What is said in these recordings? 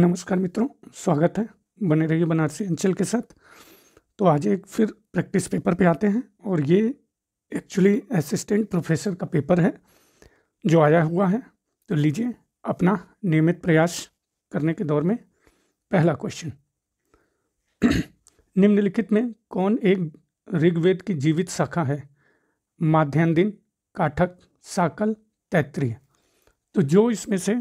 नमस्कार मित्रों स्वागत है बने रहिए बनारसी अंचल के साथ तो आज एक फिर प्रैक्टिस पेपर पे आते हैं और ये एक्चुअली असिस्टेंट प्रोफेसर का पेपर है जो आया हुआ है तो लीजिए अपना नियमित प्रयास करने के दौर में पहला क्वेश्चन निम्नलिखित में कौन एक ऋग्वेद की जीवित शाखा है माध्यान दिन काठक साकल तैत्रीय तो जो इसमें से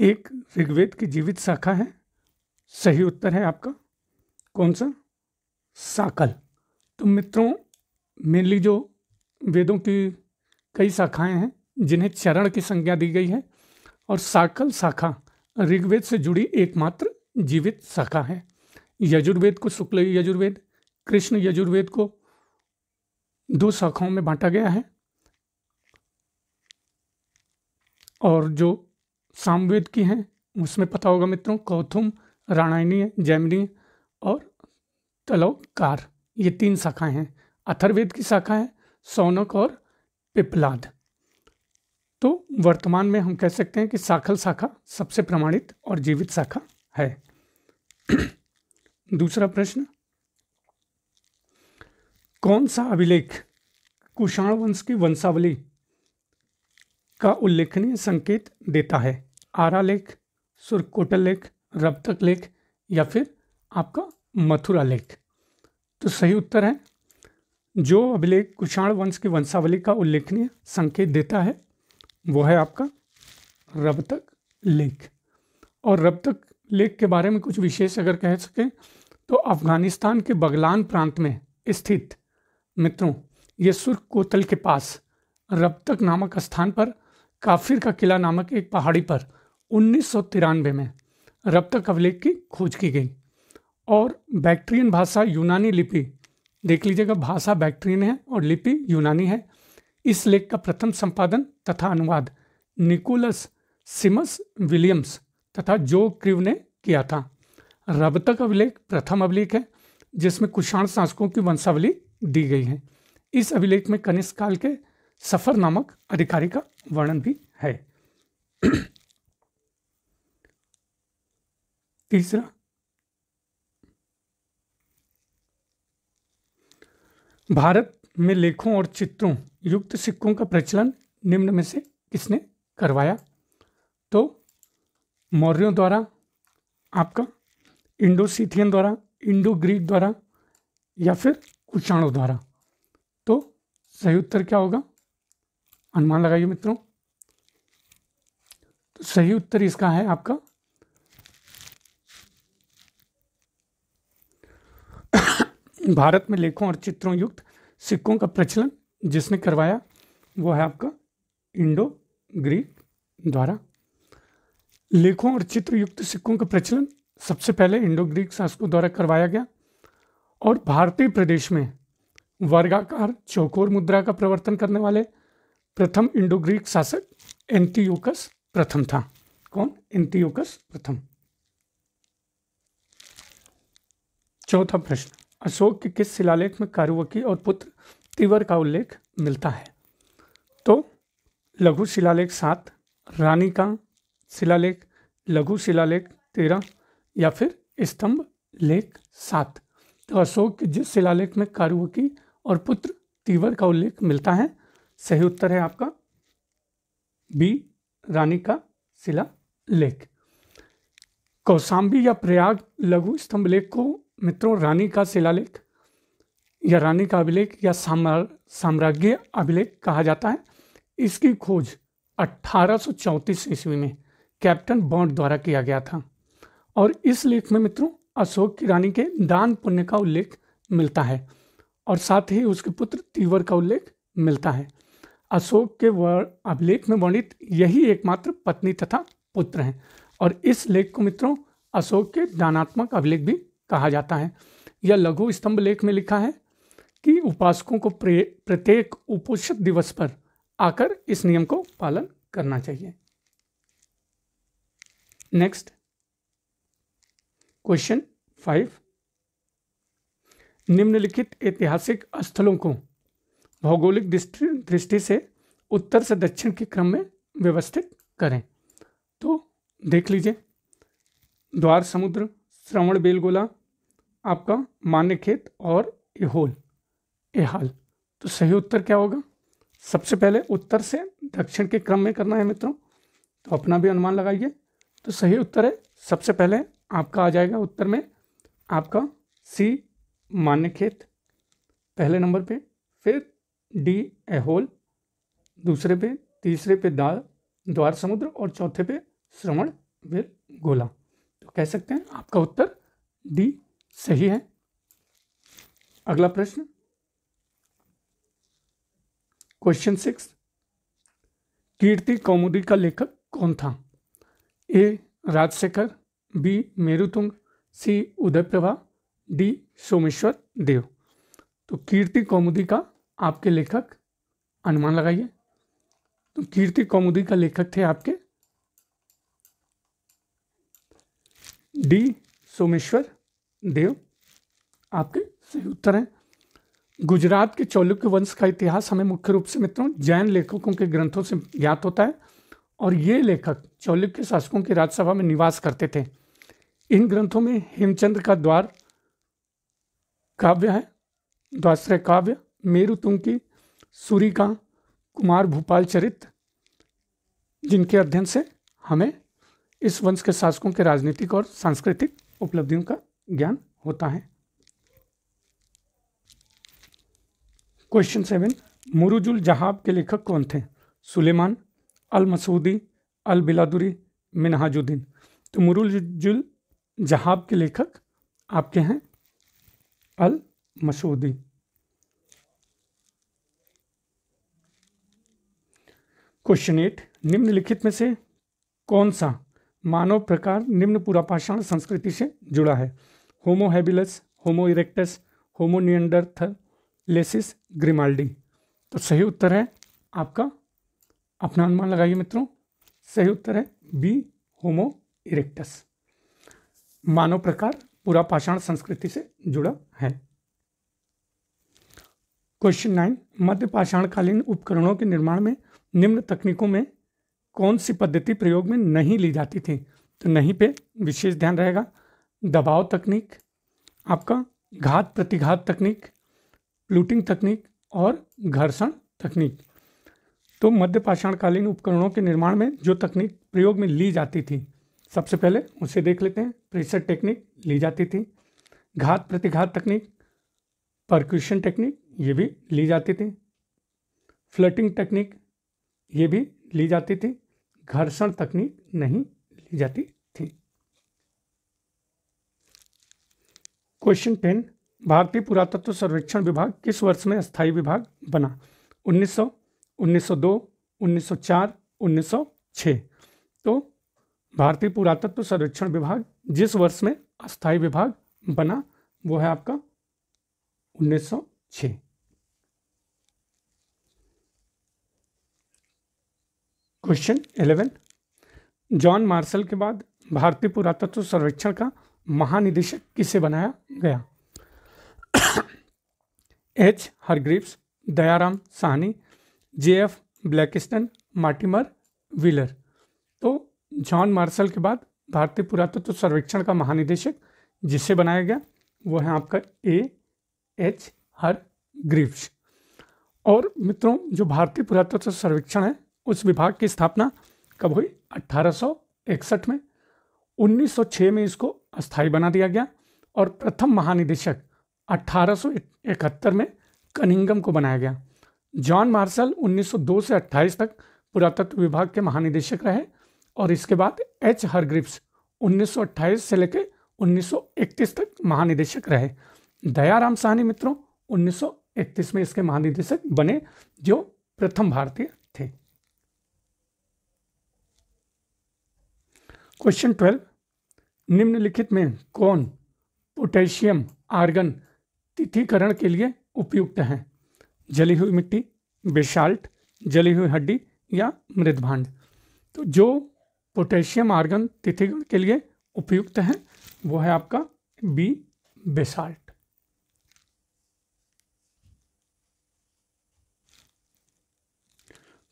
एक ऋग्वेद की जीवित शाखा है सही उत्तर है आपका कौन सा साकल तो मित्रों मेनली जो वेदों की कई शाखाएं हैं जिन्हें चरण की संज्ञा दी गई है और साकल शाखा ऋग्वेद से जुड़ी एकमात्र जीवित शाखा है यजुर्वेद को शुक्ल यजुर्वेद कृष्ण यजुर्वेद को दो शाखाओं में बांटा गया है और जो सामवेद की हैं उसमें पता होगा मित्रों कौथुम राणायणीय जैमिनी और तलौकार ये तीन शाखाएं हैं अथर्वेद की शाखा है सौनक और पिपलाद तो वर्तमान में हम कह सकते हैं कि साखल शाखा सबसे प्रमाणित और जीवित शाखा है दूसरा प्रश्न कौन सा अभिलेख कुषाण वंश की वंशावली का उल्लेखनीय संकेत देता है आरा लेख सुरकोटा लेख रबतक लेख या फिर आपका मथुरा लेख तो सही उत्तर है जो अभिलेख कुषाण वंश की वंशावली का उल्लेखनीय संकेत देता है वो है आपका रबतक लेख और रबतक लेख के बारे में कुछ विशेष अगर कह सकें तो अफगानिस्तान के बगलान प्रांत में स्थित मित्रों ये सुर्ख कोतल के पास रबतक नामक स्थान पर काफिर का किला नामक एक पहाड़ी पर उन्नीस में रब्त अवलेख की खोज की गई और बैक्ट्रियन भाषा यूनानी लिपि देख लीजिएगा भाषा बैक्ट्रियन है और लिपि यूनानी है इस लेख का प्रथम संपादन तथा अनुवाद निकोलस सिमस विलियम्स तथा जो क्रिव ने किया था रबतक अभिलेख प्रथम अभिलेख है जिसमें कुषाण शासकों की वंशावली दी गई है इस अभिलेख में कनिष्ठ काल के सफर नामक अधिकारी का वर्णन भी है तीसरा भारत में लेखों और चित्रों युक्त सिक्कों का प्रचलन निम्न में से किसने करवाया तो मौर्यों द्वारा आपका इंडो सीथियन द्वारा इंडो ग्रीक द्वारा या फिर कुषाणों द्वारा तो सही उत्तर क्या होगा अनुमान लगाइए मित्रों तो सही उत्तर इसका है आपका भारत में लेखों और चित्रों युक्त सिक्कों का प्रचलन जिसने करवाया वो है आपका इंडो ग्रीक द्वारा लेखों और चित्र युक्त सिक्कों का प्रचलन सबसे पहले इंडो ग्रीक शासकों द्वारा करवाया गया और भारतीय प्रदेश में वर्गाकार चौकोर मुद्रा का प्रवर्तन करने वाले प्रथम इंडो ग्रीक शासक एंटीयोकस प्रथम था कौन एंटीयोकस प्रथम चौथा प्रश्न अशोक के किस शिलालेख में कारुवकी और पुत्र तिवर का उल्लेख मिलता है तो लघु शिलालेख सात रानी का शिलालेख लघु शिलालेख तेरह या फिर स्तंभ लेख सात तो अशोक के जिस शिलालेख में कारुवकी और पुत्र तीवर का उल्लेख मिलता है सही उत्तर है आपका बी रानी का शिला लेख कौशाम्बी या प्रयाग लघु स्तंभ लेख को मित्रों रानी का शिलालेख या रानी का अभिलेख या साम्राज्य अभिलेख कहा जाता है इसकी खोज अट्ठारह ईस्वी में कैप्टन बॉन्ड द्वारा किया गया था और इस लेख में मित्रों अशोक की रानी के दान पुण्य का उल्लेख मिलता है और साथ ही उसके पुत्र तीवर का उल्लेख मिलता है अशोक के अभिलेख में वर्णित यही एकमात्र पत्नी तथा पुत्र हैं और इस लेख को मित्रों अशोक के दानात्मक अभिलेख भी कहा जाता है यह लघु स्तंभ लेख में लिखा है कि उपासकों को प्रत्येक उपोषित दिवस पर आकर इस नियम को पालन करना चाहिए नेक्स्ट क्वेश्चन फाइव निम्नलिखित ऐतिहासिक स्थलों को भौगोलिक दृष्टि दृष्टि से उत्तर से दक्षिण के क्रम में व्यवस्थित करें तो देख लीजिए द्वार समुद्र श्रवण बेलगोला आपका मान्यखेत और एहोल एहाल तो सही उत्तर क्या होगा सबसे पहले उत्तर से दक्षिण के क्रम में करना है मित्रों तो अपना भी अनुमान लगाइए तो सही उत्तर है सबसे पहले आपका आ जाएगा उत्तर में आपका सी मान्यखेत पहले नंबर पे फिर डी एहोल दूसरे पे तीसरे पे दाल द्वार समुद्र और चौथे पे श्रवण वीर गोला तो कह सकते हैं आपका उत्तर डी सही है अगला प्रश्न क्वेश्चन सिक्स कीर्ति कौमुदी का लेखक कौन था A Rajshekhar B Merutunga C Udayaprabha D Someshwar Dev तो कीर्ति कौमुदी का आपके लेखक अनुमान लगाइए तो कीर्ति कौमुदी का लेखक थे आपके डी सोमेश्वर देव आपके सही उत्तर है गुजरात के चौलुक्य वंश का इतिहास हमें मुख्य रूप से मित्रों जैन लेखकों के ग्रंथों से ज्ञात होता है और ये लेखक चौलुक्य शासकों की राज्यसभा में निवास करते थे इन ग्रंथों में हेमचंद्र का द्वार काव्य है द्वाश्रय काव्य सूरी का कुमार भूपाल चरित जिनके अध्ययन से हमें इस वंश के शासकों के राजनीतिक और सांस्कृतिक उपलब्धियों का ज्ञान होता है क्वेश्चन सेवन मुरुजुल जहाब के लेखक कौन थे सुलेमान अल मसूदी अल बिलादुरी मिनहाजुद्दीन तो मुरुजुल जहाब के लेखक आपके हैं अल मसूदी क्वेश्चन एट निम्नलिखित में से कौन सा मानव प्रकार निम्न पुरापाषाण संस्कृति से जुड़ा है Homo habilis Homo erectus Homo neanderthalensis Grimaldi तो सही उत्तर है आपका अपना अनुमान लगाइए मित्रों सही उत्तर है बी होमो इरेक्टस मानव प्रकार पूरा पाषाण संस्कृति से जुड़ा है क्वेश्चन नाइन मध्य पाषाणकालीन उपकरणों के निर्माण में निम्न तकनीकों में कौन सी पद्धति प्रयोग में नहीं ली जाती थी तो नहीं पे विशेष ध्यान रहेगा दबाव तकनीक आपका घात प्रतिघात तकनीक प्लूटिंग तकनीक और घर्षण तकनीक तो मध्य पाषाणकालीन उपकरणों के निर्माण में जो तकनीक प्रयोग में ली जाती थी सबसे पहले उसे देख लेते हैं प्रेशर टेक्निक ली जाती थी घात प्रतिघात तकनीक परक्यूशन टेक्निक ये भी ली जाती थी फ्लटिंग टेक्निक ये भी ली जाती थी घर्षण तकनीक नहीं ली जाती क्वेश्चन टेन भारतीय पुरातत्व सर्वेक्षण विभाग किस वर्ष में स्थायी विभाग बना 1900, 1902, 1904, 1906 तो भारतीय पुरातत्व सर्वेक्षण विभाग जिस वर्ष में स्थायी विभाग बना वो है आपका 1906 क्वेश्चन 11 जॉन मार्शल के बाद भारतीय पुरातत्व सर्वेक्षण का महानिदेशक किसे बनाया गया H Hargreaves Dayaram Sahni J F Blakiston Mortimer Wheeler तो जॉन मार्शल के बाद भारतीय पुरातत्व तो सर्वेक्षण का महानिदेशक जिसे बनाया गया वो है आपका ए एच हर ग्रीव्स और मित्रों जो भारतीय पुरातत्व तो सर्वेक्षण है उस विभाग की स्थापना कब हुई 1861 में 1906 में इसको अस्थायी बना दिया गया और प्रथम महानिदेशक 1871 में कनिंगम को बनाया गया जॉन मार्शल 1902 से 28 तक पुरातत्व विभाग के महानिदेशक रहे और इसके बाद एच हरग्रिप्स 1928 से लेकर 1931 तक महानिदेशक रहे दयाराम साहनी मित्रों 1931 में इसके महानिदेशक बने जो प्रथम भारतीय थे क्वेश्चन ट्वेल्व निम्नलिखित में कौन पोटेशियम आर्गन तिथिकरण के लिए उपयुक्त है जली हुई मिट्टी बेसाल्ट जली हुई हड्डी या मृदभांड तो जो पोटेशियम आर्गन तिथिकरण के लिए उपयुक्त है वो है आपका B basalt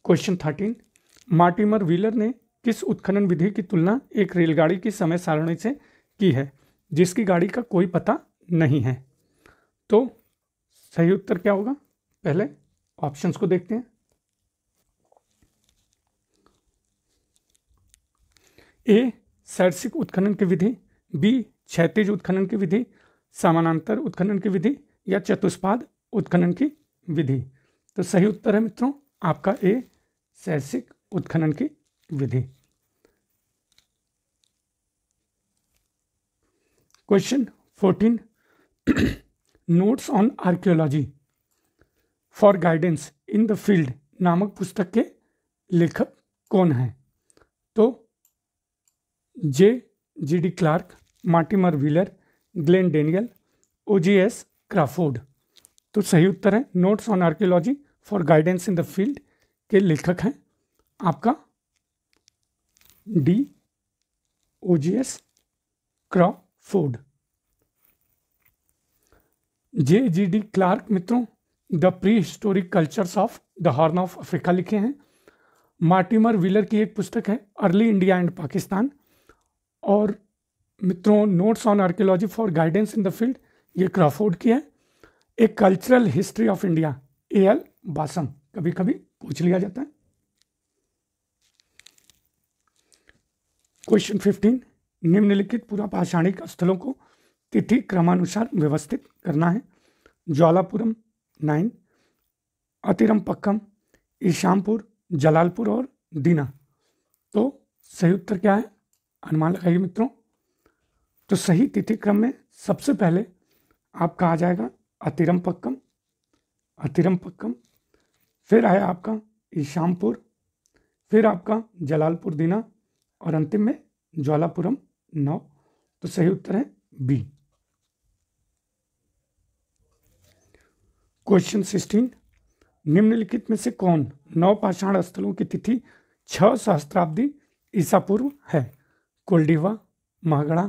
question thirteen Mortimer Wheeler ने किस उत्खनन विधि की तुलना एक रेलगाड़ी की समय सारणी से की है जिसकी गाड़ी का कोई पता नहीं है तो सही उत्तर क्या होगा पहले ऑप्शंस को देखते हैं ए शैक्षिक उत्खनन की विधि बी क्षैतिज उत्खनन की विधि समानांतर उत्खनन की विधि या चतुष्पाद उत्खनन की विधि तो सही उत्तर है मित्रों आपका ए शैक्षिक उत्खनन की विधि question fourteen notes on archaeology for guidance in the field नामक पुस्तक के लेखक कौन हैं तो J G D Clark Mortimer Wheeler Glen Daniel O G S Crawford तो सही उत्तर है notes on archaeology for guidance in the field के लेखक हैं आपका D OGS Crawford J G D Clark मित्रों the prehistoric cultures of the Horn of Africa लिखे हैं मार्टिमर विलर की एक पुस्तक है अर्ली इंडिया एंड पाकिस्तान और मित्रों notes on archaeology for guidance in the field ये क्रॉफोर्ड की है a cultural history of India A L Basham कभी कभी पूछ लिया जाता है क्वेश्चन फिफ्टीन निम्नलिखित पुरापाषाणिक स्थलों को तिथि क्रमानुसार व्यवस्थित करना है ज्वालापुरम नाइन अतिरम पक्कम ईशामपुर जलालपुर और दीना तो सही उत्तर क्या है अनुमान लगाइए मित्रों तो सही तिथि क्रम में सबसे पहले आपका आ जाएगा अतिरम पक्कम अतिरम पक्कम फिर आया आपका ईशामपुर फिर आपका जलालपुर दीना और अंतिम में ज्वालापुरम नौ तो सही उत्तर है बी क्वेश्चन सिक्सटीन निम्नलिखित में से कौन नौ पाषाण स्थलों की तिथि छह सहस्त्राब्दी ईसा पूर्व है कोल्डिवा मागड़ा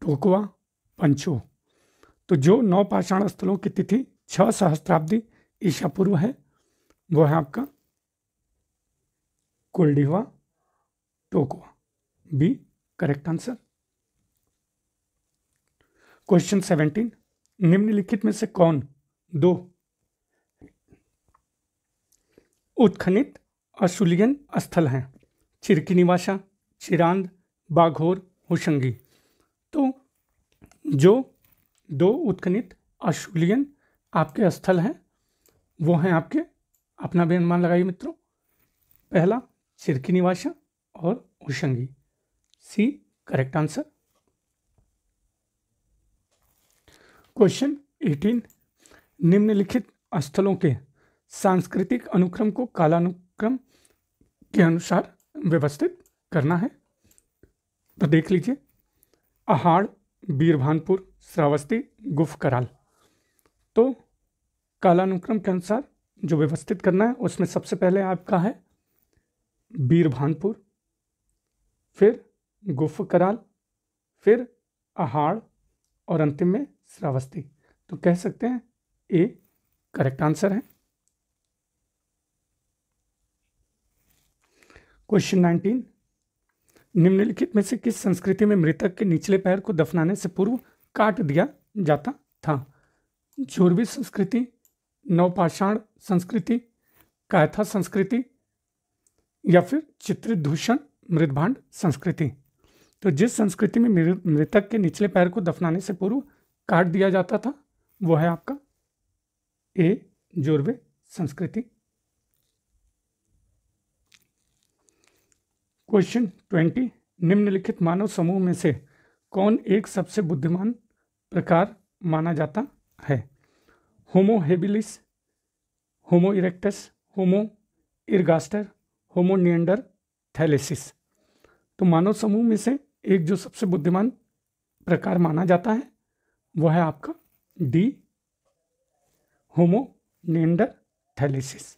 टोकवा पंचो तो जो नौ पाषाण स्थलों की तिथि छह सहस्त्राब्दी ईसा पूर्व है वो है आपका कोल्डिवा टोको B correct answer question seventeen निम्नलिखित में से कौन दो उत्खनित अशुलियन स्थल हैं चिरकी निवासा चिरांद बाघोर होशंगी तो जो दो उत्खनित अशुलियन आपके स्थल हैं वो हैं आपके अपना भी अनुमान लगाइए मित्रों पहला चिरकी निवासा और उशंगी C correct answer question eighteen निम्नलिखित स्थलों के सांस्कृतिक अनुक्रम को कालानुक्रम के अनुसार व्यवस्थित करना है तो देख लीजिए अहाड़ बीरभानपुर श्रावस्ती गुफ कराल तो कालानुक्रम के अनुसार जो व्यवस्थित करना है उसमें सबसे पहले आपका है बीरभानपुर फिर गुफ कराल फिर अहाड़ और अंतिम में श्रावस्ती तो कह सकते हैं ए करेक्ट आंसर है क्वेश्चन नाइनटीन निम्नलिखित में से किस संस्कृति में मृतक के निचले पैर को दफनाने से पूर्व काट दिया जाता था जोरवी संस्कृति नवपाषाण संस्कृति कायथा संस्कृति या फिर चित्रित दूषण मृदभांड संस्कृति तो जिस संस्कृति में मृतक के निचले पैर को दफनाने से पूर्व काट दिया जाता था वो है आपका ए जोरवे संस्कृति क्वेश्चन ट्वेंटी निम्नलिखित मानव समूह में से कौन एक सबसे बुद्धिमान प्रकार माना जाता है होमो हेबिलिस होमो इरेक्टस होमो इर्गास्टर होमो नियंडर थैलेसिस तो मानव समूह में से एक जो सबसे बुद्धिमान प्रकार माना जाता है वह है आपका D Homo neanderthalensis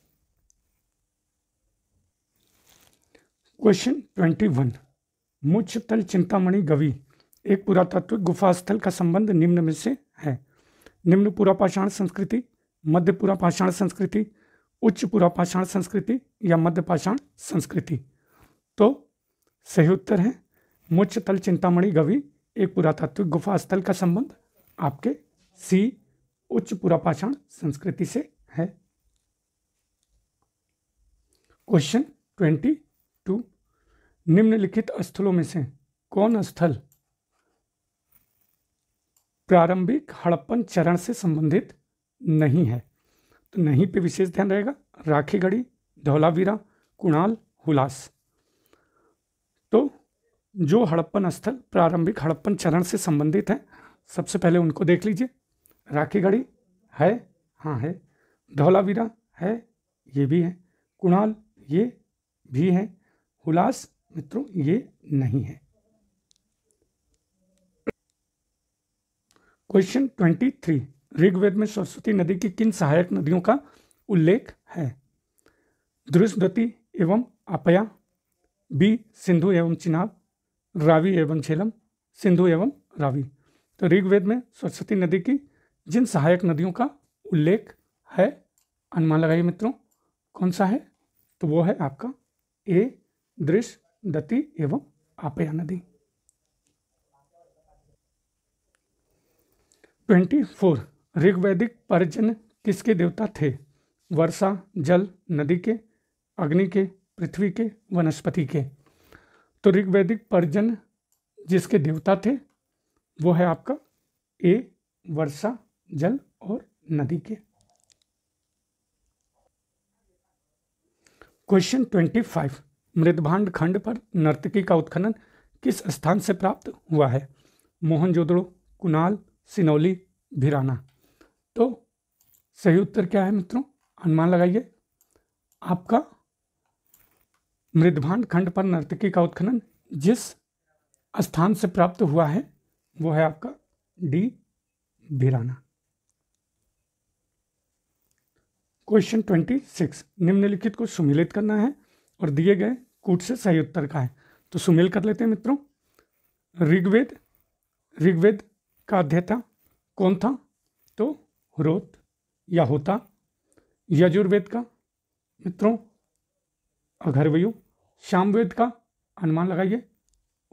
question twenty one Muchchatla Chintamani गवि एक पुरातात्विक गुफा स्थल का संबंध निम्न में से है निम्न पुरापाषाण संस्कृति मध्य पुरापाषाण संस्कृति उच्च पुरापाषाण संस्कृति या मध्य पाषाण संस्कृति तो सही उत्तर है मुच्छ तल चिंतामणि गवि एक पुरातात्विक गुफा स्थल का संबंध आपके सी उच्च पुरापाषाण संस्कृति से है क्वेश्चन ट्वेंटी टू निम्नलिखित स्थलों में से कौन स्थल प्रारंभिक हड़प्पन चरण से संबंधित नहीं है तो नहीं पे विशेष ध्यान रहेगा राखीगढ़ी धौलावीरा कुणाल हुलास तो जो हड़प्पन स्थल प्रारंभिक हड़प्पन चरण से संबंधित हैं सबसे पहले उनको देख लीजिए राखीगढ़ी है हाँ है धौलावीरा है ये भी है कुणाल ये भी है हुलास मित्रों ये नहीं है क्वेश्चन ट्वेंटी थ्री ऋग्वेद में सरस्वती नदी की किन सहायक नदियों का उल्लेख है धृष्णति एवं अपया बी सिंधु एवं चिनाब रावी एवं झेलम सिंधु एवं रावी तो ऋग्वेद में सरस्वती नदी की जिन सहायक नदियों का उल्लेख है अनुमान लगाइए मित्रों कौन सा है तो वो है आपका ए दृश्य दति एवं आपया नदी ट्वेंटी फोर ऋग्वैदिक पर्जन्य किसके देवता थे वर्षा जल नदी के अग्नि के पृथ्वी के वनस्पति के तो ऋग्वैदिक परजन जिसके देवता थे वो है आपका ए वर्षा जल और नदी के क्वेश्चन ट्वेंटी फाइव मृदभांड खंड पर नर्तकी का उत्खनन किस स्थान से प्राप्त हुआ है मोहनजोदड़ो कुनाल सिनौली भिराना तो सही उत्तर क्या है मित्रों अनुमान लगाइए आपका मृदभान खंड पर नर्तकी का उत्खनन जिस स्थान से प्राप्त हुआ है वो है आपका D Bhirrana question twenty six निम्नलिखित को सुमिलित करना है और दिए गए कूट से सही उत्तर का है तो सुमिल कर लेते हैं मित्रों ऋग्वेद ऋग्वेद का अध्येता कौन था तो रोत या होता यजुर्वेद का मित्रों अघर्वयु श्यामवेद का अनुमान लगाइए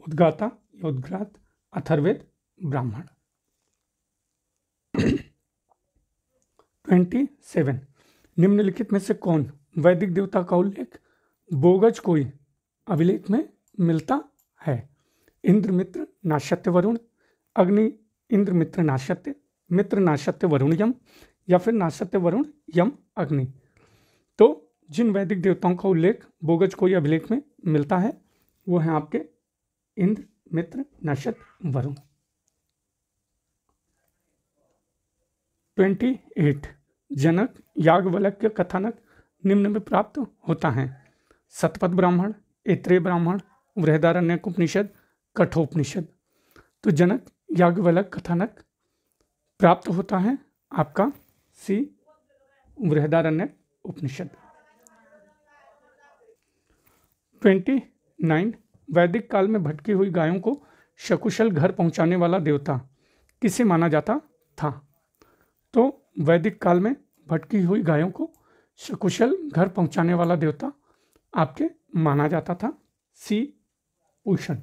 उद्गाता या उद्घ्रात अथर्वेद ब्राह्मण ट्वेंटी सेवन निम्नलिखित में से कौन वैदिक देवता का उल्लेख बोगज कोई अभिलेख में मिलता है इंद्रमित्र नाशत्य वरुण अग्नि इंद्रमित्र नाशत्य मित्र नाशत्य वरुण यम या फिर नाशत्य वरुण यम अग्नि जिन वैदिक देवताओं का उल्लेख बोगज को या अभिलेख में मिलता है वो है आपके इंद्र मित्र नक्षत्र वरुण ट्वेंटी एट जनक याज्ञवलक के कथानक निम्न में प्राप्त होता है सतपथ ब्राह्मण इत्रेय ब्राह्मण वृहदारण्य उपनिषद कठोपनिषद तो जनक याज्ञवलक कथानक प्राप्त होता है आपका सी वृहदारण्य उपनिषद ट्वेंटी नाइन वैदिक काल में भटकी हुई गायों को शकुशल घर पहुंचाने वाला देवता किसे माना जाता था तो वैदिक काल में भटकी हुई गायों को शकुशल घर पहुंचाने वाला देवता आपके माना जाता था C Pushan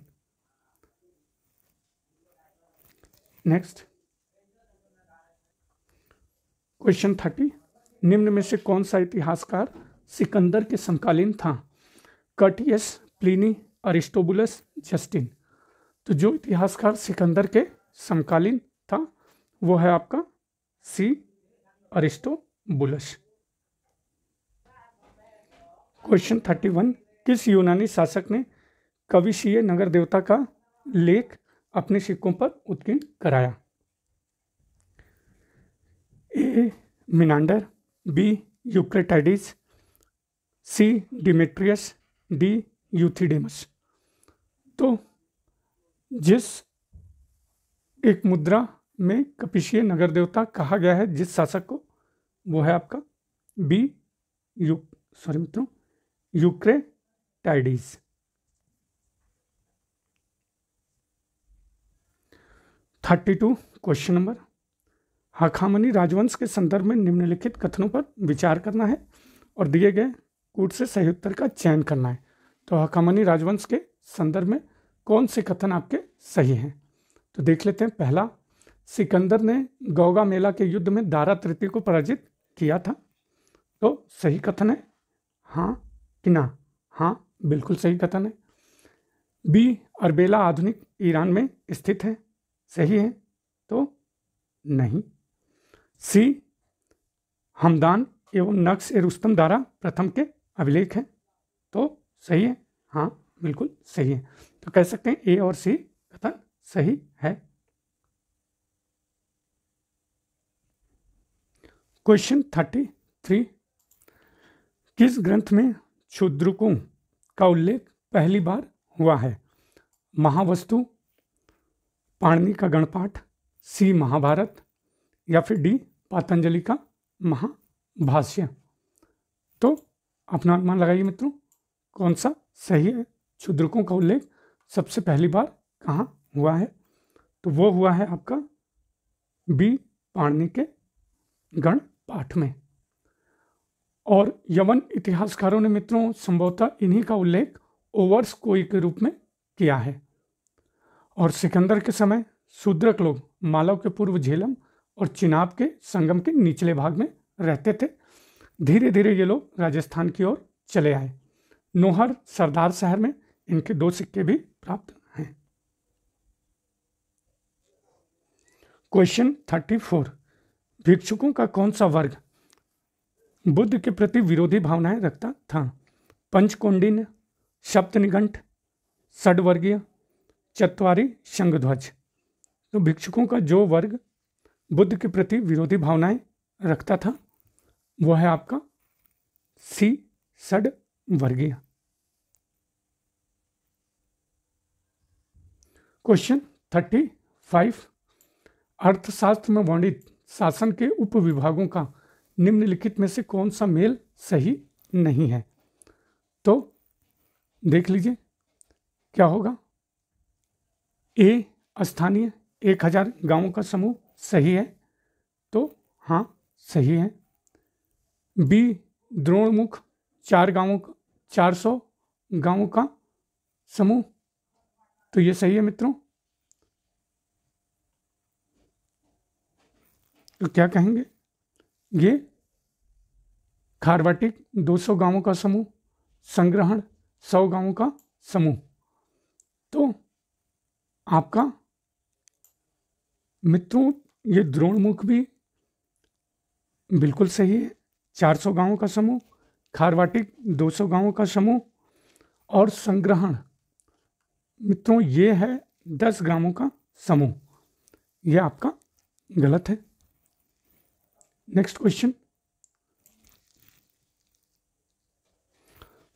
next question thirty निम्न में से कौन सा इतिहासकार सिकंदर के समकालीन था कटियस प्लिनी अरिस्टोबुलस जस्टिन तो जो इतिहासकार सिकंदर के समकालीन था वो है आपका C Aristobulus question thirty one किस यूनानी शासक ने कविशीय नगर देवता का लेख अपने सिक्कों पर उत्कीर्ण कराया A Menander B Eucratides C Demetrius D Euthydemus तो जिस एक मुद्रा में कपिशीय नगर देवता कहा गया है जिस शासक को वो है आपका बी यू सॉरी मित्रों टाइडीज थर्टी टू क्वेश्चन नंबर हाखामनी राजवंश के संदर्भ में निम्नलिखित कथनों पर विचार करना है और दिए गए कूट से सही उत्तर का चयन करना है तो हकामनी राजवंश के संदर्भ में कौन से कथन आपके सही हैं तो देख लेते हैं पहला सिकंदर ने गौगा मेला के युद्ध में दारा तृतीय को पराजित किया था तो सही कथन है हाँ कि ना हाँ बिल्कुल सही कथन है बी अरबेला आधुनिक ईरान में स्थित है सही है तो नहीं सी हमदान एवं नक्श ए रुस्तम दारा प्रथम के अभिलेख हैं तो सही है हाँ बिल्कुल सही है तो कह सकते हैं ए और सी कथन सही है क्वेश्चन थर्टी थ्री किस ग्रंथ में शूद्रकों का उल्लेख पहली बार हुआ है महावस्तु पाणनी का गणपाठ सी महाभारत या फिर डी पातंजलि का महाभाष्य तो अपना अनुमान लगाइए मित्रों कौन सा सही है क्षुद्रकों का उल्लेख सबसे पहली बार कहाँ हुआ है तो वो हुआ है आपका बी पाणनी के गण पाठ में और यवन इतिहासकारों ने मित्रों संभवतः इन्हीं का उल्लेख ओवर्स कोई के रूप में किया है और सिकंदर के समय शूद्रक लोग मालव के पूर्व झेलम और चिनाब के संगम के निचले भाग में रहते थे धीरे धीरे ये लोग राजस्थान की ओर चले आए नोहर सरदार शहर में इनके दो सिक्के भी प्राप्त हैं क्वेश्चन थर्टी फोर भिक्षुकों का कौन सा वर्ग बुद्ध के प्रति विरोधी भावनाएं रखता था पंचकोंडिन शब्द निघंट षडवर्गीय चतवारी शंखध्वज तो भिक्षुकों का जो वर्ग बुद्ध के प्रति विरोधी भावनाएं रखता था वो है आपका सी षड वर्गीय क्वेश्चन थर्टी फाइव अर्थशास्त्र में वर्णित शासन के उप विभागों का निम्नलिखित में से कौन सा मेल सही नहीं है तो देख लीजिए क्या होगा ए स्थानीय एक हजार गांवों का समूह सही है तो हाँ सही है बी द्रोणमुख चार गांवों का चार सौ गांवों का समूह तो ये सही है मित्रों तो क्या कहेंगे ये खारवाटिक 200 गांवों का समूह संग्रहण 100 गांवों का समूह तो आपका मित्रों ये द्रोणमुख भी बिल्कुल सही है 400 गांवों का समूह खारवाटिक 200 गांवों का समूह और संग्रहण मित्रों ये है दस ग्रामों का समूह ये आपका गलत है next question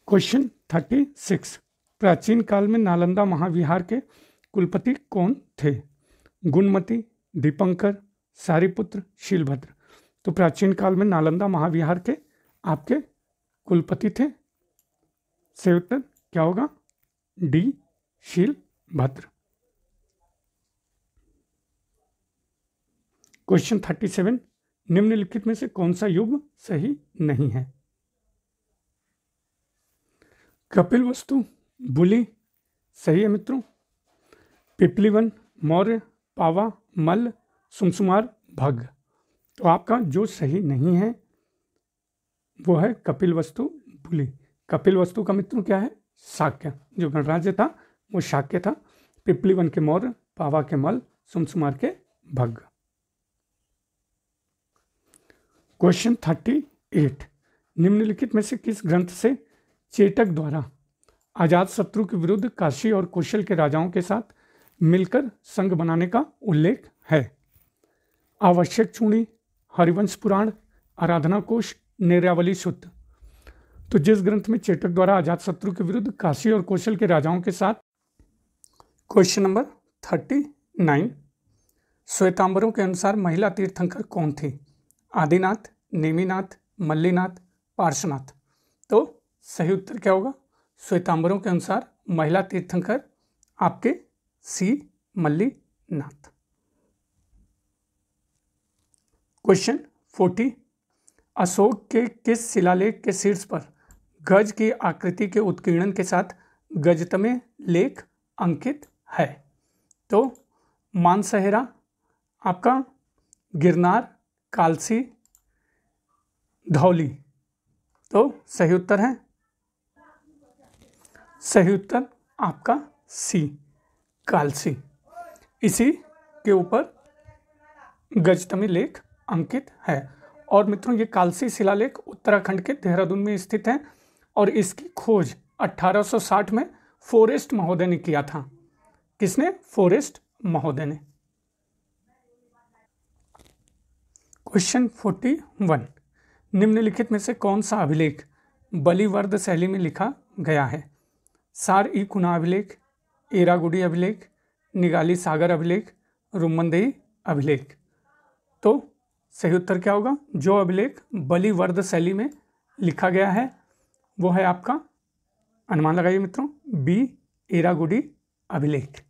question thirty six प्राचीन काल में नालंदा महाविहार के कुलपति कौन थे गुणमती दीपंकर सारीपुत्र शीलभद्र तो प्राचीन काल में नालंदा महाविहार के आपके कुलपति थे से उत्तर क्या होगा डी शील भद्र क्वेश्चन थर्टी सेवन निम्नलिखित में से कौन सा युग सही नहीं है कपिल वस्तु बुली सही है मित्रों पिपलीवन मौर्य पावा मल सुमसुमार भग तो आपका जो सही नहीं है वो है कपिल वस्तु बुली कपिल वस्तु का मित्रों क्या है साक्य जो गणराज्य था वो शाक्य था पिपलीवन के मोर पावा के मल सुमसुमार के भग क्वेश्चन थर्टी एट निम्नलिखित में से किस ग्रंथ से चेटक द्वारा आजाद शत्रु के विरुद्ध काशी और कौशल के राजाओं के साथ मिलकर संघ बनाने का उल्लेख है आवश्यक चूणी हरिवंश पुराण आराधना कोश निर्यावली शुद्ध तो जिस ग्रंथ में चेटक द्वारा आजाद शत्रु के विरुद्ध काशी और कौशल के राजाओं के साथ क्वेश्चन नंबर थर्टी नाइन श्वेतांबरों के अनुसार महिला तीर्थंकर कौन थी आदिनाथ नेमीनाथ मल्लीनाथ पार्शनाथ तो सही उत्तर क्या होगा श्वेतांबरों के अनुसार महिला तीर्थंकर आपके C Mallinath question forty Ashoka के किस शिलालेख के शीर्ष पर गज की आकृति के उत्कीर्णन के साथ गजतमे लेख अंकित है तो मानसहरा आपका गिरनार कालसी धौली तो सही उत्तर है सही उत्तर आपका सी कालसी इसी के ऊपर गजतमी लेख अंकित है और मित्रों ये कालसी शिलालेख उत्तराखंड के देहरादून में स्थित है और इसकी खोज 1860 में फॉरेस्ट महोदय ने किया था किसने फॉरेस्ट महोदय ने क्वेश्चन फोर्टी वन निम्नलिखित में से कौन सा अभिलेख बलिवर्द शैली में लिखा गया है सार ई कुना अभिलेख एरागुडी अभिलेख निगाली सागर अभिलेख रुमनदेही अभिलेख तो सही उत्तर क्या होगा जो अभिलेख बलिवर्द शैली में लिखा गया है वो है आपका अनुमान लगाइए मित्रों बी एरागुडी अभिलेख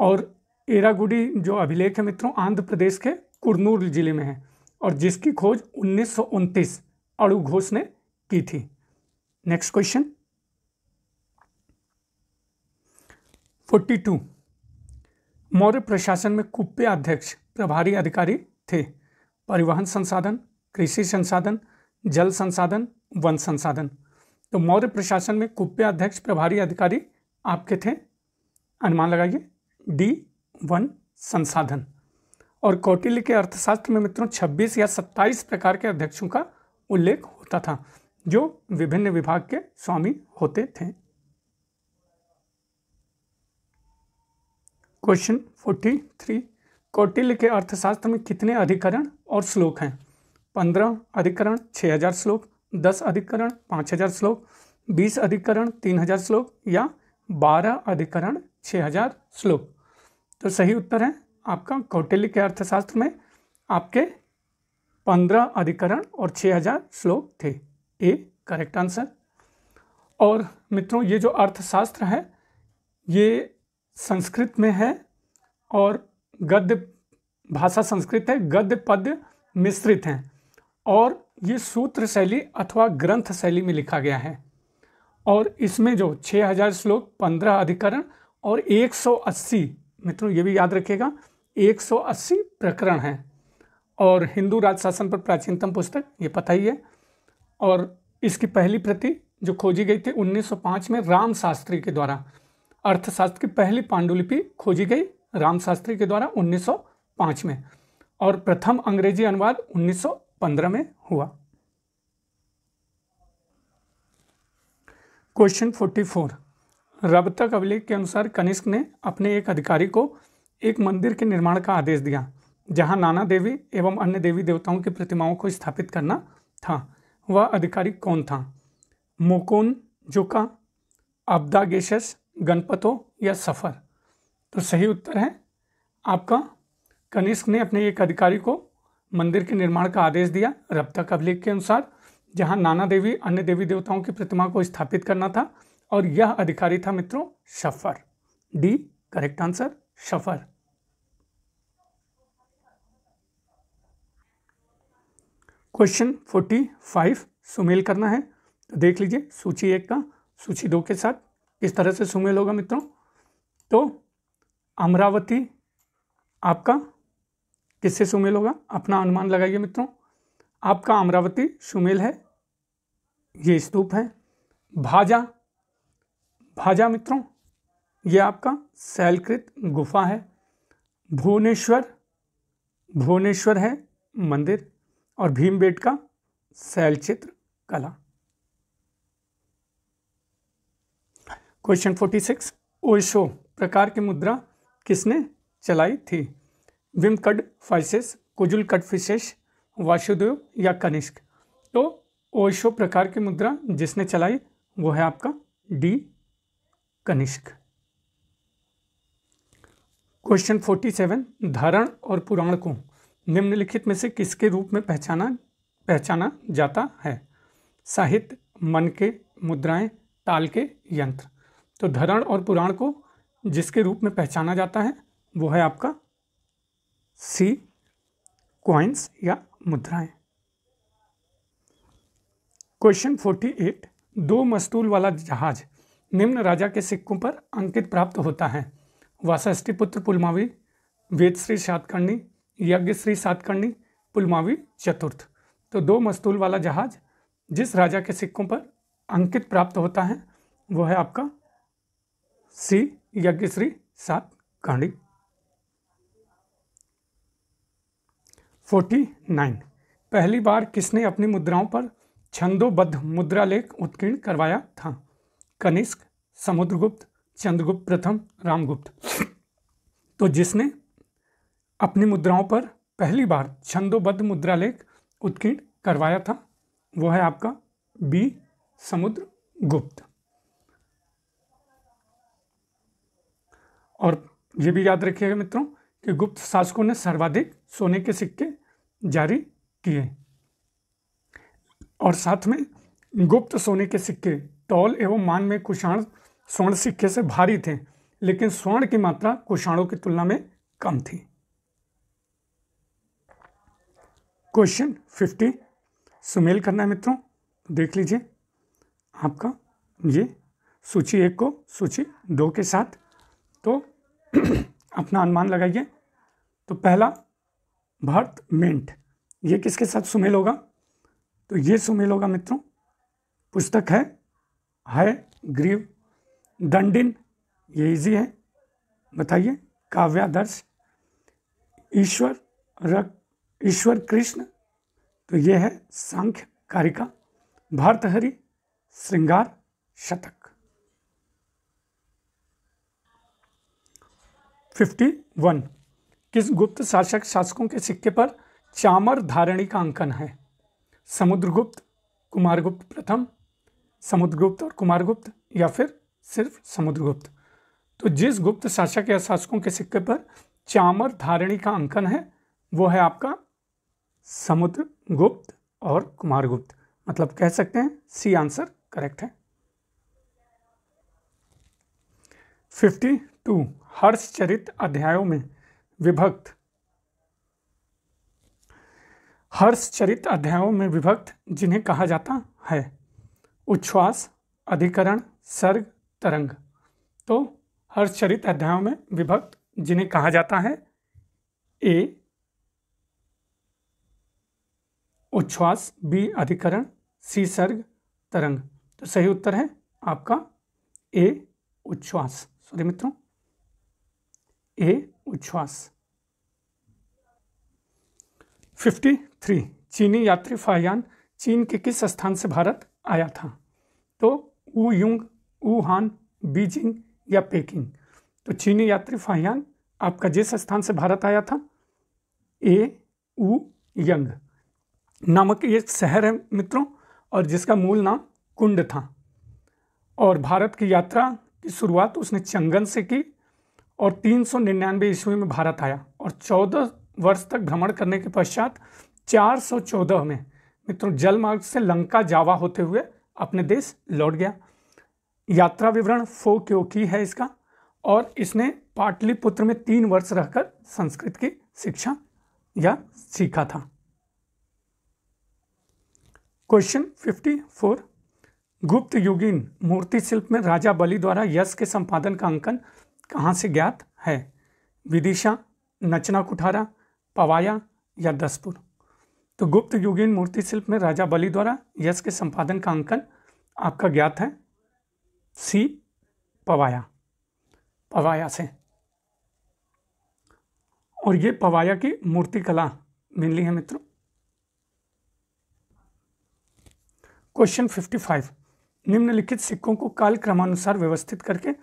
और एरागुडी जो अभिलेख है मित्रों आंध्र प्रदेश के कुरनूर जिले में है और जिसकी खोज उन्नीस अड़ु घोष ने की थी नेक्स्ट क्वेश्चन 42 मौर्य प्रशासन में कुप्पे अध्यक्ष प्रभारी अधिकारी थे परिवहन संसाधन कृषि संसाधन जल संसाधन वन संसाधन तो मौर्य प्रशासन में कुप्पे अध्यक्ष प्रभारी अधिकारी आपके थे अनुमान लगाइए डी वन संसाधन और कौटिल्य के अर्थशास्त्र में मित्रों 26 या 27 प्रकार के अध्यक्षों का उल्लेख होता था जो विभिन्न विभाग के स्वामी होते थे क्वेश्चन 43 कौटिल्य के अर्थशास्त्र में कितने अधिकरण और श्लोक हैं पंद्रह अधिकरण 6000 हजार श्लोक दस अधिकरण 5000 हजार श्लोक बीस अधिकरण तीन हजार श्लोक या बारह अधिकरण 6000 हजार श्लोक तो सही उत्तर है आपका कौटिल्य के अर्थशास्त्र में आपके पंद्रह अधिकरण और छः हजार श्लोक थे ए करेक्ट आंसर और मित्रों ये जो अर्थशास्त्र है ये संस्कृत में है और गद्य भाषा संस्कृत है गद्य पद्य मिश्रित हैं और ये सूत्र शैली अथवा ग्रंथ शैली में लिखा गया है और इसमें जो 6000 श्लोक 15 अधिकरण और मित्रों ये भी याद रखिएगा 180 प्रकरण हैं और हिंदू राज शासन पर प्राचीनतम पुस्तक ये पता ही है और इसकी पहली प्रति जो खोजी गई थी 1905 में राम शास्त्री के द्वारा अर्थशास्त्र की पहली पांडुलिपि खोजी गई राम शास्त्री के द्वारा 1905 में और प्रथम अंग्रेजी अनुवाद 1915 में हुआ क्वेश्चन 44 रबतक अभिलेख के अनुसार कनिष्क ने अपने एक अधिकारी को एक मंदिर के निर्माण का आदेश दिया जहां नाना देवी एवं अन्य देवी देवताओं की प्रतिमाओं को स्थापित करना था वह अधिकारी कौन था मोकोन जुका अब्दागेशस गणपतो या सफ़र तो सही उत्तर है आपका कनिष्क ने अपने एक अधिकारी को मंदिर के निर्माण का आदेश दिया रबतक अभिलेख के अनुसार जहां नाना देवी अन्य देवी देवताओं की प्रतिमा को स्थापित करना था और यह अधिकारी था मित्रों शफर डी करेक्ट आंसर शफर क्वेश्चन फोर्टी फाइव सुमेल करना है तो देख लीजिए सूची एक का सूची दो के साथ किस तरह से सुमेल होगा मित्रों तो अमरावती आपका किससे सुमेल होगा अपना अनुमान लगाइए मित्रों आपका अमरावती सुमेल है ये स्तूप है भाजा भाजा मित्रों ये आपका सैलकृत गुफा है भुवनेश्वर भुवनेश्वर है मंदिर और भीमबेट का शैलचित्र कला क्वेश्चन फोर्टी सिक्स ओशो प्रकार की मुद्रा किसने चलाई थी विम कड फाइसेस कुजुल कट फिशेष वासुदेव या कनिष्क तो ओशो प्रकार की मुद्रा जिसने चलाई वो है आपका D Kanishka question forty seven धारण और पुराण को निम्नलिखित में से किसके रूप में पहचाना पहचाना जाता है साहित्य मन के मुद्राएं ताल के यंत्र तो धरण और पुराण को जिसके रूप में पहचाना जाता है वो है आपका सी क्वाइंस या मुद्राएं क्वेश्चन फोर्टी एट दो मस्तूल वाला जहाज निम्न राजा के सिक्कों पर अंकित प्राप्त होता है वासष्ठीपुत्र पुलमावी वेदश्री सातकर्णी यज्ञश्री सातकर्णी पुलमावी चतुर्थ तो दो मस्तूल वाला जहाज जिस राजा के सिक्कों पर अंकित प्राप्त होता है वो है आपका श्री यज्ञश्री सात कांडी फोर्टी नाइन पहली बार किसने अपनी मुद्राओं पर छंदोबद्ध मुद्रालेख उत्कीर्ण करवाया था कनिष्क समुद्रगुप्त चंद्रगुप्त प्रथम रामगुप्त तो जिसने अपनी मुद्राओं पर पहली बार छंदोबद्ध मुद्रा लेख उत्कीर्ण करवाया था वो है आपका बी समुद्र गुप्त और ये भी याद रखिएगा मित्रों कि गुप्त शासकों ने सर्वाधिक सोने के सिक्के जारी किए और साथ में गुप्त सोने के सिक्के तौल एवं मान में कुषाण स्वर्ण सिक्के से भारी थे लेकिन स्वर्ण की मात्रा कुषाणों की तुलना में कम थी क्वेश्चन फिफ्टी सुमेल करना है मित्रों देख लीजिए आपका ये सूची एक को सूची दो के साथ तो अपना अनुमान लगाइए तो पहला भर्त मेंट ये किसके साथ सुमेल होगा तो ये सुमेल होगा मित्रों पुस्तक है है ग्रीव दंडिन ये इजी है बताइए काव्यादर्श ईश्वर रक ईश्वर कृष्ण तो ये है सांख्य कारिका भर्तहरि श्रृंगार शतक फिफ्टी वन किस गुप्त शासक शासकों के सिक्के पर चामर धारणी का अंकन है समुद्रगुप्त कुमारगुप्त प्रथम समुद्रगुप्त और कुमारगुप्त या फिर सिर्फ समुद्रगुप्त तो जिस गुप्त शासक या शासकों के सिक्के पर चामर धारणी का अंकन है वो है आपका समुद्रगुप्त और कुमारगुप्त मतलब कह सकते हैं सी आंसर करेक्ट है फिफ्टी टू हर्षचरित अध्यायों में विभक्त हर्षचरित अध्यायों में विभक्त जिन्हें कहा जाता है उच्छ्वास अधिकरण सर्ग तरंग तो हर्षरित अध्यायों में विभक्त जिन्हें कहा जाता है ए उच्छ्वास बी अधिकरण सी सर्ग तरंग तो सही उत्तर है आपका ए उच्छ्वास सॉरी मित्रों ए उच्छ्वास फिफ्टी थ्री चीनी यात्री फायान चीन के किस स्थान से भारत आया था तो ऊ हान बीजिंग या पेकिंग तो चीनी यात्री फाहियांग आपका जिस स्थान से भारत आया था ए ऊ यंग नामक एक शहर है मित्रों और जिसका मूल नाम कुंड था और भारत की यात्रा की शुरुआत उसने चंगन से की और तीन सौ निन्यानवे ईस्वी में भारत आया और चौदह वर्ष तक भ्रमण करने के पश्चात चार सौ चौदह में मित्रों जलमार्ग से लंका जावा होते हुए अपने देश लौट गया यात्रा विवरण फो क्यों की है इसका और इसने पाटलिपुत्र में तीन वर्ष रहकर संस्कृत की शिक्षा या सीखा था क्वेश्चन फिफ्टी फोर गुप्त युगीन मूर्ति शिल्प में राजा बलि द्वारा यश के संपादन का अंकन कहाँ से ज्ञात है विदिशा नचना कुठारा पवाया या दसपुर तो गुप्त युगीन मूर्ति शिल्प में राजा बलि द्वारा यश के संपादन का अंकन आपका ज्ञात है सी पवाया पवाया से और ये पवाया की मूर्ति कला मिली है मित्रों क्वेश्चन फिफ्टी फाइव निम्नलिखित सिक्कों को काल क्रमानुसार व्यवस्थित करके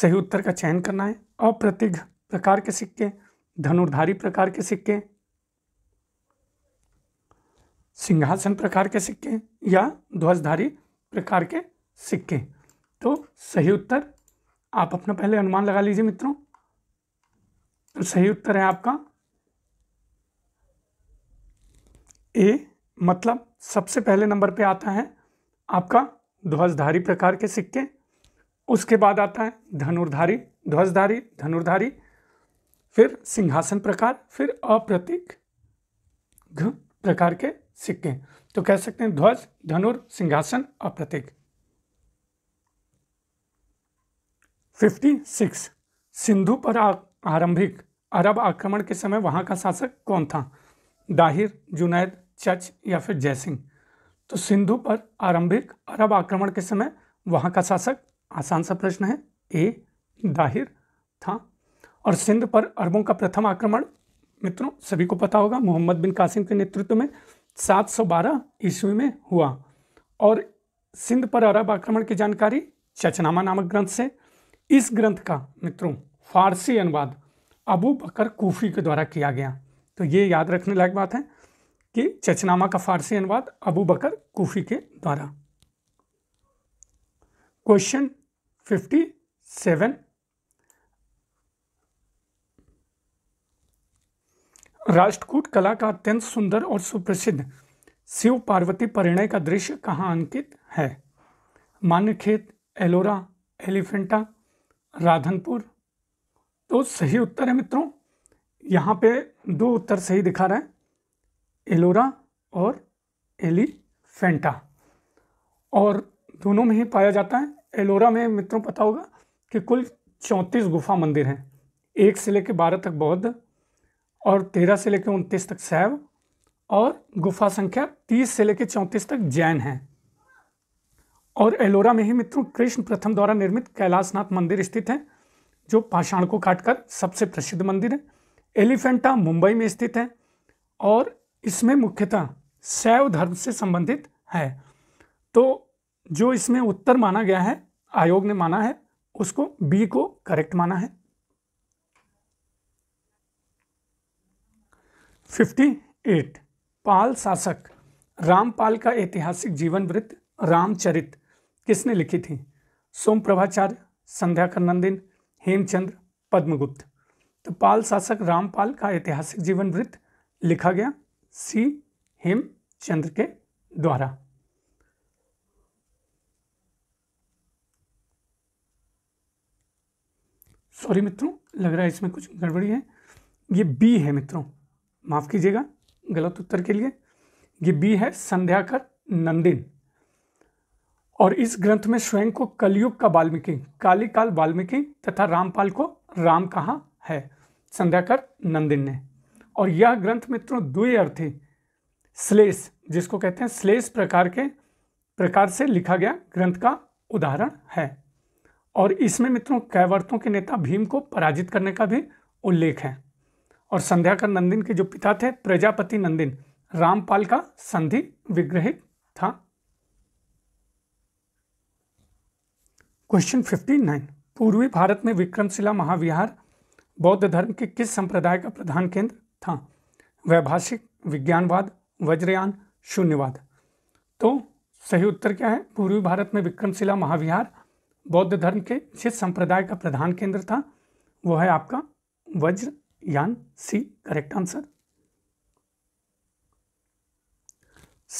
सही उत्तर का चयन करना है अप्रतिघ प्रकार के सिक्के धनुर्धारी प्रकार के सिक्के सिंहासन प्रकार के सिक्के या ध्वजधारी प्रकार के सिक्के तो सही उत्तर आप अपना पहले अनुमान लगा लीजिए मित्रों तो सही उत्तर है आपका ए मतलब सबसे पहले नंबर पे आता है आपका ध्वजधारी प्रकार के सिक्के उसके बाद आता है धनुर्धारी ध्वजधारी धनुर्धारी फिर सिंहासन प्रकार फिर अप्रतीक प्रकार के सिक्के तो कह सकते हैं ध्वज धनुर सिंहासन और प्रतीक फिफ्टी सिक्स सिंधु पर आरंभिक अरब आक्रमण के समय वहां का शासक कौन था दाहिर जुनैद चच या फिर जयसिंह तो सिंधु पर आरंभिक अरब आक्रमण के समय वहां का शासक आसान सा प्रश्न है ए दाहिर था और सिंध पर अरबों का प्रथम आक्रमण मित्रों सभी को पता होगा मोहम्मद बिन कासिम के नेतृत्व में 712 ईस्वी में हुआ और सिंध पर अरब आक्रमण की जानकारी चचनामा नामक ग्रंथ से इस ग्रंथ का मित्रों फारसी अनुवाद अबू बकर कूफी के द्वारा किया गया तो ये याद रखने लायक बात है कि चचनामा का फारसी अनुवाद अबू बकर कूफी के द्वारा क्वेश्चन फिफ्टी सेवन राष्ट्रकूट कला का अत्यंत सुंदर और सुप्रसिद्ध शिव पार्वती परिणय का दृश्य कहाँ अंकित है मान्यखेत एलोरा एलिफेंटा राधनपुर तो सही उत्तर है मित्रों यहाँ पे दो उत्तर सही दिखा रहे हैं एलोरा और एलिफेंटा और दोनों में ही पाया जाता है एलोरा में मित्रों पता होगा कि कुल चौंतीस गुफा मंदिर हैं एक से लेकर बारह तक बौद्ध और तेरह से लेकर उनतीस तक शैव और गुफा संख्या तीस से लेकर चौंतीस तक जैन है और एलोरा में ही मित्रों कृष्ण प्रथम द्वारा निर्मित कैलाशनाथ मंदिर स्थित है जो पाषाण को काटकर सबसे प्रसिद्ध मंदिर है एलिफेंटा मुंबई में स्थित है और इसमें मुख्यतः शैव धर्म से संबंधित है तो जो इसमें उत्तर माना गया है आयोग ने माना है उसको बी को करेक्ट माना है 58 पाल शासक रामपाल का ऐतिहासिक जीवन वृत्त रामचरित किसने लिखी थी सोम प्रभाचार्य संध्या नंदिन हेमचंद्र पद्मगुप्त तो पाल शासक रामपाल का ऐतिहासिक जीवन वृत्त लिखा गया सी हेमचंद्र के द्वारा सॉरी मित्रों लग रहा है इसमें कुछ गड़बड़ी है ये बी है मित्रों माफ़ कीजिएगा गलत उत्तर के लिए ये बी है संध्या कर नंदिन और इस ग्रंथ में स्वयं को कलयुग का वाल्मीकि काल वाल्मीकि तथा रामपाल को राम कहा है संध्याकर नंदिन ने और यह ग्रंथ मित्रों दुई अर्थी श्लेष जिसको कहते हैं श्लेष प्रकार के प्रकार से लिखा गया ग्रंथ का उदाहरण है और इसमें मित्रों कैवर्तों के नेता भीम को पराजित करने का भी उल्लेख है और संध्या का नंदिन के जो पिता थे प्रजापति नंदिन रामपाल का संधि विग्रहित था क्वेश्चन फिफ्टी नाइन पूर्वी भारत में विक्रमशिला महाविहार बौद्ध धर्म के किस संप्रदाय का प्रधान केंद्र था वैभाषिक विज्ञानवाद वज्रयान शून्यवाद तो सही उत्तर क्या है पूर्वी भारत में विक्रमशिला महाविहार बौद्ध धर्म के जिस संप्रदाय का प्रधान केंद्र था वो है आपका वज्र यान सी करेक्ट आंसर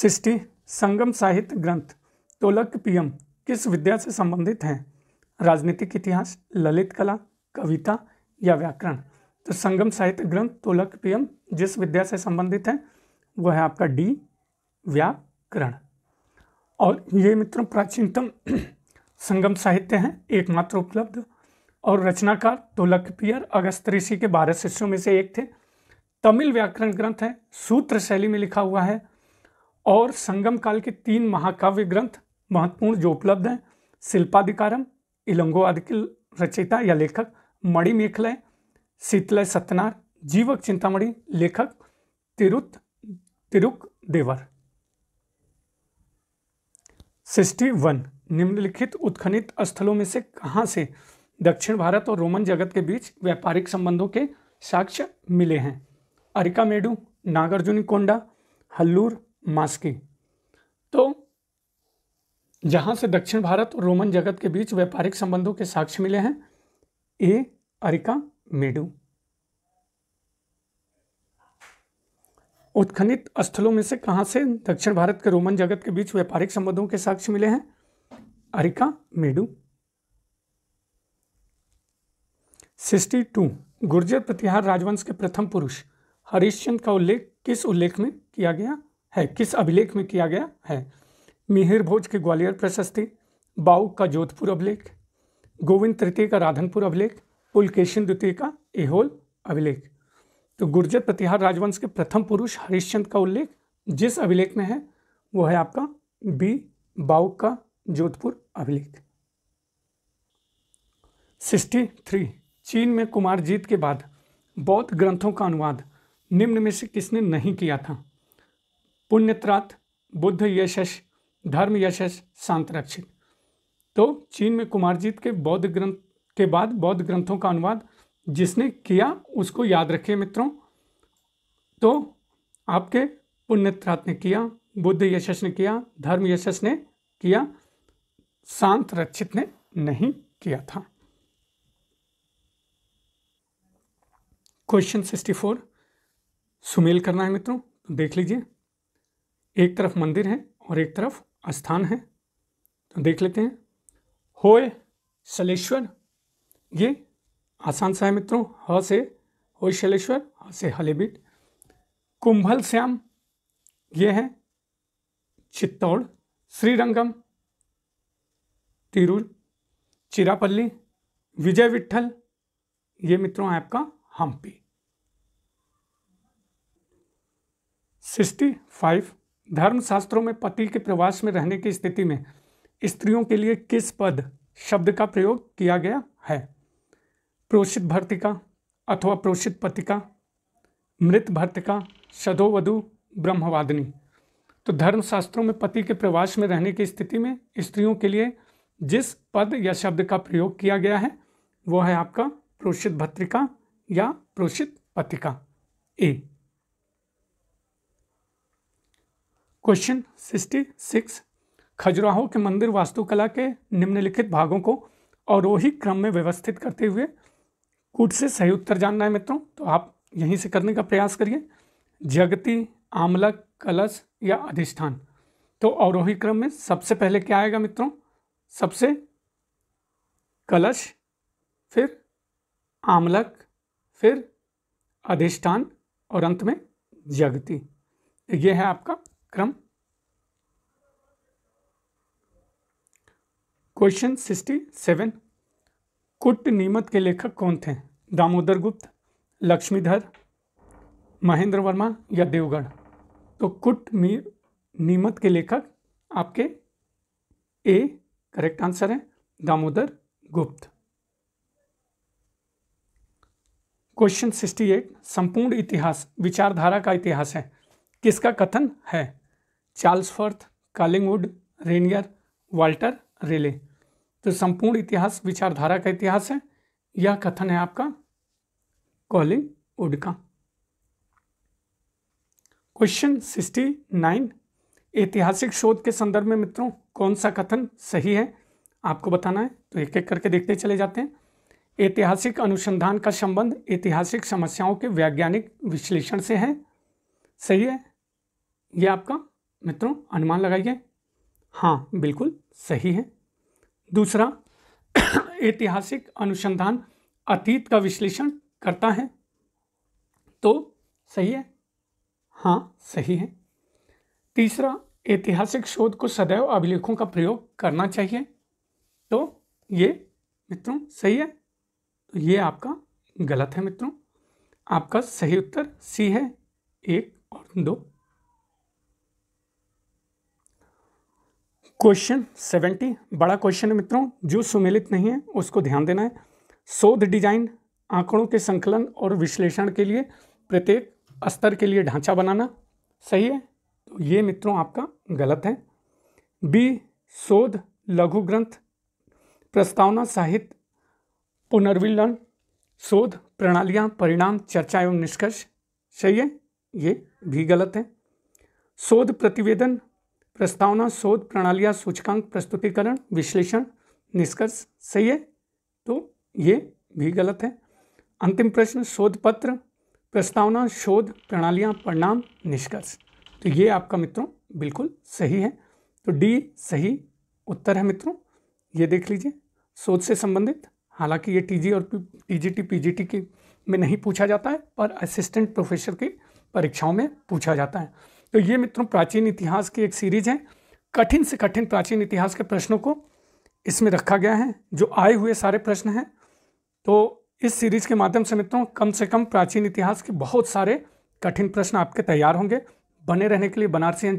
सृष्टि संगम साहित्य ग्रंथ तोलक पीएम किस विद्या से संबंधित हैं राजनीतिक इतिहास ललित कला कविता या व्याकरण तो संगम साहित्य ग्रंथ तोलक पीएम जिस विद्या से संबंधित है वह है आपका डी व्याकरण और ये मित्रों प्राचीनतम संगम साहित्य है एकमात्र उपलब्ध और रचनाकार तोलकपियर अगस्त ऋषि के बारह शिष्यों में से एक थे तमिल व्याकरण ग्रंथ है सूत्र शैली में लिखा हुआ है और संगम काल के तीन महाकाव्य ग्रंथ महत्वपूर्ण जो उपलब्ध हैं शिल्पाधिकारम इलंगो आदि के रचयिता या लेखक मणिमेखलय शीतलय सत्यनार जीवक चिंतामणि लेखक तिरुत तिरुक देवर सिक्सटी वन निम्नलिखित उत्खनित स्थलों में से कहाँ से दक्षिण भारत और रोमन जगत के बीच व्यापारिक संबंधों के साक्ष्य मिले हैं अरिकामेडू कोंडा हल्लूर मास्की तो जहां से दक्षिण भारत और रोमन जगत के बीच व्यापारिक संबंधों के साक्ष्य मिले हैं ए अरिका मेडू उत्खनित स्थलों में से कहा से दक्षिण भारत के रोमन जगत के बीच व्यापारिक संबंधों के साक्ष्य मिले हैं Arikamedu sixty two Gurjara Pratihara राजवंश के प्रथम पुरुष हरिश्चंद का उल्लेख किस उल्लेख में किया गया है किस अभिलेख में किया गया है मिहिर भोज के ग्वालियर प्रशस्ति बाऊ का जोधपुर अभिलेख गोविंद तृतीय का राधनपुर अभिलेख पुलकेशन द्वितीय का एहोल अभिलेख तो गुर्जर प्रतिहार राजवंश के प्रथम पुरुष हरिश्चंद का उल्लेख जिस अभिलेख में है वो है आपका बी बाऊ का जोधपुर अभिलेख सिक्सटी थ्री चीन में कुमारजीत के बाद बौद्ध ग्रंथों का अनुवाद निम्न में से किसने नहीं किया था पुण्यत्रात बुद्ध यशस धर्म यशस रक्षित तो चीन में कुमारजीत के बौद्ध ग्रंथ के बाद बौद्ध ग्रंथों का अनुवाद जिसने किया उसको याद रखिए मित्रों तो आपके पुण्यत्रात ने किया बुद्ध यशस ने किया धर्म यशस ने किया शांत रक्षित ने नहीं किया था क्वेश्चन सिक्सटी फोर सुमेल करना है मित्रों तो देख लीजिए एक तरफ मंदिर है और एक तरफ स्थान है तो देख लेते हैं होय शलेश्वर ये आसान सा है मित्रों ह से होय शलेश्वर ह से हलेबिट कुंभल श्याम ये है चित्तौड़ श्रीरंगम तिरूर चिरापल्ली विजय विठ्ठल ये मित्रों आपका हम्पी सिक्सटी फाइव धर्मशास्त्रों में पति के प्रवास में रहने की स्थिति में स्त्रियों के लिए किस पद शब्द का प्रयोग किया गया है प्रोषित भर्तिका अथवा प्रोषित पतिका मृत भर्तिका सधोवधु ब्रह्मवादिनी तो धर्मशास्त्रों में पति के प्रवास में रहने की स्थिति में स्त्रियों के लिए जिस पद या शब्द का प्रयोग किया गया है वो है आपका प्रोषित भत्रिका या प्रोषित पत्रिका A question sixty six Khajuraho के मंदिर वास्तुकला के निम्नलिखित भागों को अवरोही क्रम में व्यवस्थित करते हुए कूट से सही उत्तर जानना है मित्रों तो आप यहीं से करने का प्रयास करिए जगती आमलक कलश या अधिष्ठान तो अवरोही क्रम में सबसे पहले क्या आएगा मित्रों सबसे कलश फिर आमलक फिर अधिष्ठान और अंत में जगति यह है आपका क्रम क्वेश्चन सिक्सटी सेवन कुट नीमत के लेखक कौन थे दामोदर गुप्त लक्ष्मीधर महेंद्र वर्मा या देवगढ़ तो कुट नीमत के लेखक आपके ए करेक्ट आंसर है दामोदर गुप्त क्वेश्चन 68 संपूर्ण इतिहास विचारधारा का इतिहास है किसका कथन है Charles Firth Collingwood Renier Walter Raleigh तो संपूर्ण इतिहास विचारधारा का इतिहास है यह कथन है आपका कॉलिंगवुड का क्वेश्चन 69 ऐतिहासिक शोध के संदर्भ में मित्रों कौन सा कथन सही है आपको बताना है तो एक एक करके देखते चले जाते हैं ऐतिहासिक अनुसंधान का संबंध ऐतिहासिक समस्याओं के वैज्ञानिक विश्लेषण से है सही है ये आपका मित्रों अनुमान लगाइए हाँ बिल्कुल सही है दूसरा ऐतिहासिक अनुसंधान अतीत का विश्लेषण करता है तो सही है हाँ सही है तीसरा ऐतिहासिक शोध को सदैव अभिलेखों का प्रयोग करना चाहिए तो ये मित्रों सही है तो ये आपका गलत है मित्रों आपका सही उत्तर सी है एक और दो क्वेश्चन सेवेंटी बड़ा क्वेश्चन है मित्रों जो सुमेलित नहीं है उसको ध्यान देना है शोध डिजाइन आंकड़ों के संकलन और विश्लेषण के लिए प्रत्येक स्तर के लिए ढांचा बनाना सही है तो ये मित्रों आपका गलत है बी शोध लघु ग्रंथ प्रस्तावना साहित्य पुनर्विलन शोध प्रणालियाँ परिणाम चर्चा एवं निष्कर्ष सही है ये भी गलत है शोध प्रतिवेदन प्रस्तावना शोध प्रणालियाँ सूचकांक प्रस्तुतिकरण विश्लेषण निष्कर्ष सही है तो ये भी गलत है अंतिम प्रश्न शोध पत्र प्रस्तावना शोध प्रणालियाँ परिणाम निष्कर्ष तो ये आपका मित्रों बिल्कुल सही है तो डी सही उत्तर है मित्रों ये देख लीजिए शोध से संबंधित हालांकि ये टीजी और टीजीटी पीजीटी के में नहीं पूछा जाता है पर असिस्टेंट प्रोफेसर की परीक्षाओं में पूछा जाता है तो ये मित्रों प्राचीन इतिहास की एक सीरीज है कठिन से कठिन प्राचीन इतिहास के प्रश्नों को इसमें रखा गया है जो आए हुए सारे प्रश्न हैं तो इस सीरीज के माध्यम से मित्रों कम से कम प्राचीन इतिहास के बहुत सारे कठिन प्रश्न आपके तैयार होंगे बने रहने के लिए बनारसी